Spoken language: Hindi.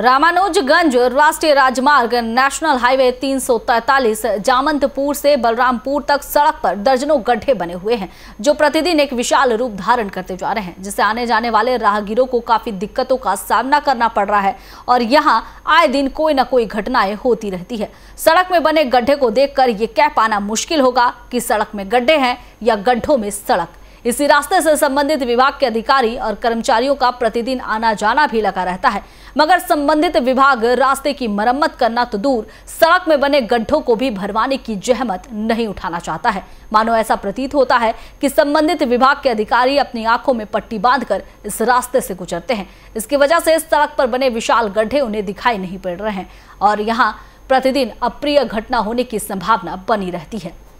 रामानुजगंज राष्ट्रीय राजमार्ग नेशनल हाईवे 343 जामंतपुर से बलरामपुर तक सड़क पर दर्जनों गड्ढे बने हुए हैं जो प्रतिदिन एक विशाल रूप धारण करते जा रहे हैं जिससे आने जाने वाले राहगीरों को काफी दिक्कतों का सामना करना पड़ रहा है और यहां आए दिन कोई ना कोई घटनाएं होती रहती है सड़क में बने गड्ढे को देख ये कह पाना मुश्किल होगा कि सड़क में गड्ढे हैं या गड्ढों में सड़क इसी रास्ते से संबंधित विभाग के अधिकारी और कर्मचारियों का प्रतिदिन आना जाना भी लगा रहता है मगर संबंधित विभाग रास्ते की मरम्मत करना तो दूर सड़क में बने गड्ढों को भी भरवाने की जहमत नहीं उठाना चाहता है मानो ऐसा प्रतीत होता है कि संबंधित विभाग के अधिकारी अपनी आंखों में पट्टी बांधकर इस रास्ते से गुजरते हैं इसकी वजह से इस सड़क पर बने विशाल गड्ढे उन्हें दिखाई नहीं पड़ रहे हैं और यहाँ प्रतिदिन अप्रिय घटना होने की संभावना बनी रहती है